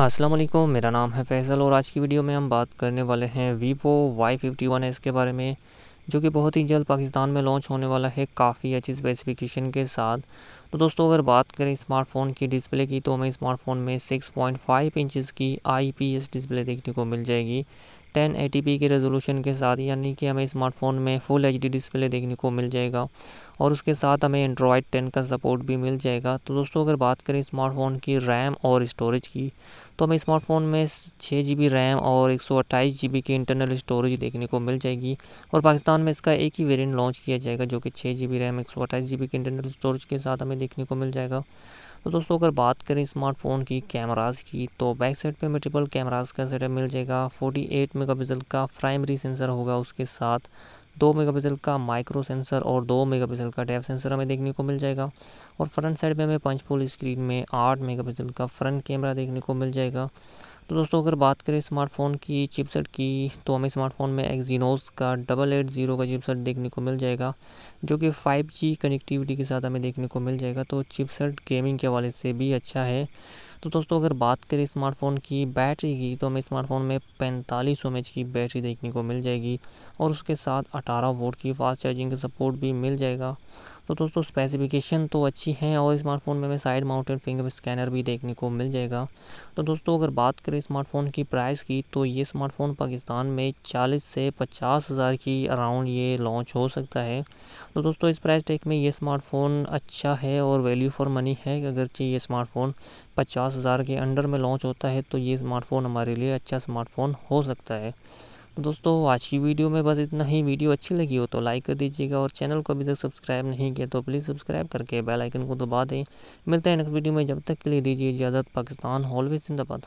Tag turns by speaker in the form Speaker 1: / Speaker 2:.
Speaker 1: अस्सलाम वालेकुम मेरा नाम है फैसल और आज की वीडियो में हम बात करने वाले हैं Vivo Y fifty one S के बारे में जो कि बहुत ही जल्द पाकिस्तान में लॉन्च होने वाला है काफ़ी अच्छी स्पेसिफिकेशन के साथ तो दोस्तों अगर बात करें स्मार्टफ़ोन की डिस्प्ले की तो हमें स्मार्टफ़ोन में 6.5 पॉइंट इंचज़ की आईपीएस डिस्प्ले देखने को मिल जाएगी टेन पी के रेजोलूशन के साथ यानी कि हमें स्मार्टफोन में फुल एच डी डिस्प्ले देखने को मिल जाएगा और उसके साथ हमें एंड्रॉयड टेन का सपोर्ट भी मिल जाएगा तो दोस्तों अगर बात करें स्मार्टफोन की रैम और स्टोरेज की तो हमें स्मार्टफोन में छः जी बी रैम और एक सौ अट्ठाईस जी बी की इंटरनल स्टोरेज देखने को मिल जाएगी और पाकिस्तान में इसका एक ही वेरियंट लॉन्च किया जाएगा जो कि छः जी बी रैम एक सौ अट्ठाईस जी बी की इंटरनल स्टोरेज के साथ हमें देखने को मिल जाएगा तो दोस्तों अगर बात करें स्मार्टफोन की कैमराज की तो बैक साइड पे मल्टीपल कैमराज का सेटअप मिल जाएगा 48 मेगापिक्सल का प्राइमरी सेंसर होगा उसके साथ दो मेगापिक्सल का माइक्रो सेंसर और दो मेगापिक्सल का डेप सेंसर हमें देखने को मिल जाएगा और फ्रंट साइड में हमें पोल स्क्रीन में आठ मेगापिक्सल का फ्रंट कैमरा देखने को मिल जाएगा तो दोस्तों अगर बात करें स्मार्टफ़ोन की चिपसेट की तो हमें स्मार्टफ़ोन में एक्जीनोस का डबल एट ज़ीरो का चिपसेट देखने को मिल जाएगा जो कि 5G कनेक्टिविटी के साथ हमें देखने को मिल जाएगा तो चिपसेट गेमिंग के हवाले से भी अच्छा है तो दोस्तों अगर बात करें स्मार्टफ़ोन की बैटरी की तो हमें स्मार्टफ़ोन में पैंतालीस सौ की बैटरी देखने को मिल जाएगी और उसके साथ अठारह वोट की फ़ास्ट चार्जिंग का सपोर्ट भी मिल जाएगा तो दोस्तों स्पेसिफिकेशन तो अच्छी हैं और स्मार्टफोन में हमें साइड माउंटेड फिंगर स्कैनर भी देखने को मिल जाएगा तो दोस्तों अगर बात करें स्मार्टफोन की प्राइस की तो ये स्मार्टफोन पाकिस्तान में चालीस से पचास हज़ार की अराउंड ये लॉन्च हो सकता है तो दोस्तों इस प्राइस टेक में ये स्मार्टफोन अच्छा है और वैल्यू फॉर मनी है अगरचे ये स्मार्टफोन पचास हज़ार के अंडर में लॉन्च होता है तो ये स्मार्टफोन हमारे लिए अच्छा स्मार्टफोन हो सकता है दोस्तों आज की वीडियो में बस इतना ही वीडियो अच्छी लगी हो तो लाइक कर दीजिएगा और चैनल को अभी तक सब्सक्राइब नहीं किया तो प्लीज़ सब्सक्राइब करके बेल आइकन को दबा दें मिलते हैं नेक्स्ट वीडियो में जब तक के लिए दीजिए इजाज़त पाकिस्तान ऑलवेज जिंदाबाद